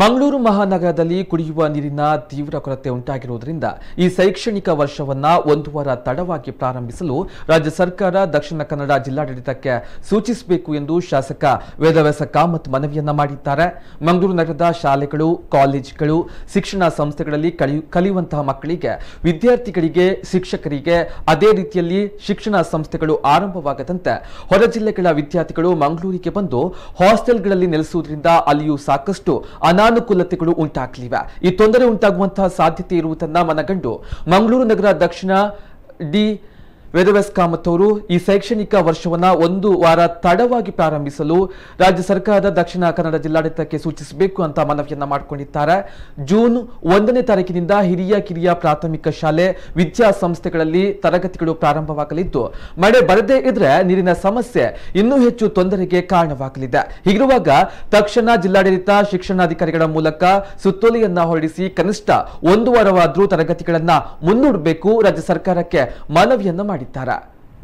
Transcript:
ಮಂಗಳೂರು ಮಹಾನಗರದಲ್ಲಿ ಕುಡಿಯುವ ನೀರಿನ ತೀವ್ರ ಕೊರತೆ ಉಂಟಾಗಿರುವುದರಿಂದ ಈ ಶೈಕ್ಷಣಿಕ ವರ್ಷವನ್ನ ಒಂದು ವಾರ ತಡವಾಗಿ ಪ್ರಾರಂಭಿಸಲು ರಾಜ್ಯ ಸರ್ಕಾರ ದಕ್ಷಿಣ ಕನ್ನಡ ಜಿಲ್ಲಾಡಳಿತಕ್ಕೆ ಸೂಚಿಸಬೇಕು ಎಂದು ಶಾಸಕ ವೇದವ್ಯಾಸ ಕಾಮತ್ ಮನವಿಯನ್ನ ಮಾಡಿದ್ದಾರೆ ಮಂಗಳೂರು ನಗರದ ಶಾಲೆಗಳು ಕಾಲೇಜುಗಳು ಶಿಕ್ಷಣ ಸಂಸ್ಥೆಗಳಲ್ಲಿ ಕಲಿಯುವಂತಹ ಮಕ್ಕಳಿಗೆ ವಿದ್ಯಾರ್ಥಿಗಳಿಗೆ ಶಿಕ್ಷಕರಿಗೆ ಅದೇ ರೀತಿಯಲ್ಲಿ ಶಿಕ್ಷಣ ಸಂಸ್ಥೆಗಳು ಆರಂಭವಾಗದಂತೆ ಹೊರ ಜಿಲ್ಲೆಗಳ ವಿದ್ಯಾರ್ಥಿಗಳು ಮಂಗಳೂರಿಗೆ ಬಂದು ಹಾಸ್ಟೆಲ್ಗಳಲ್ಲಿ ನೆಲೆಸುವುದರಿಂದ ಅಲ್ಲಿಯೂ ಸಾಕಷ್ಟು ಅನಾ ಅನಾನುಕೂಲತೆಗಳು ಉಂಟಾಗಲಿವೆ ಈ ತೊಂದರೆ ಉಂಟಾಗುವಂತಹ ಸಾಧ್ಯತೆ ಇರುವುದನ್ನು ಮನಗಂಡು ಮಂಗಳೂರು ನಗರ ದಕ್ಷಿಣ ಡಿ ವೇದವ್ಯಾಸ್ ಕಾಮತ್ ಅವರು ಈ ಶೈಕ್ಷಣಿಕ ವರ್ಷವನ್ನ ಒಂದು ವಾರ ತಡವಾಗಿ ಪ್ರಾರಂಭಿಸಲು ರಾಜ್ಯ ಸರ್ಕಾರದ ದಕ್ಷಿಣ ಕನ್ನಡ ಜಿಲ್ಲಾಡಳಿತಕ್ಕೆ ಸೂಚಿಸಬೇಕು ಅಂತ ಮನವಿಯನ್ನ ಮಾಡಿಕೊಂಡಿದ್ದಾರೆ ಜೂನ್ ಒಂದನೇ ತಾರೀಕಿನಿಂದ ಹಿರಿಯ ಕಿರಿಯ ಪ್ರಾಥಮಿಕ ಶಾಲೆ ವಿದ್ಯಾಸಂಸ್ಥೆಗಳಲ್ಲಿ ತರಗತಿಗಳು ಪ್ರಾರಂಭವಾಗಲಿದ್ದು ಮಳೆ ಬರದೇ ಇದ್ರೆ ನೀರಿನ ಸಮಸ್ಯೆ ಇನ್ನೂ ಹೆಚ್ಚು ತೊಂದರೆಗೆ ಕಾರಣವಾಗಲಿದೆ ಹೀಗಿರುವಾಗ ತಕ್ಷಣ ಜಿಲ್ಲಾಡಳಿತ ಶಿಕ್ಷಣಾಧಿಕಾರಿಗಳ ಮೂಲಕ ಸುತ್ತೋಲೆಯನ್ನ ಹೊರಡಿಸಿ ಕನಿಷ್ಠ ಒಂದು ವಾರವಾದರೂ ತರಗತಿಗಳನ್ನ ಮುಂದೂಡಬೇಕು ರಾಜ್ಯ ಸರ್ಕಾರಕ್ಕೆ ಮನವಿಯನ್ನ ಮಾಡಿದೆ tarak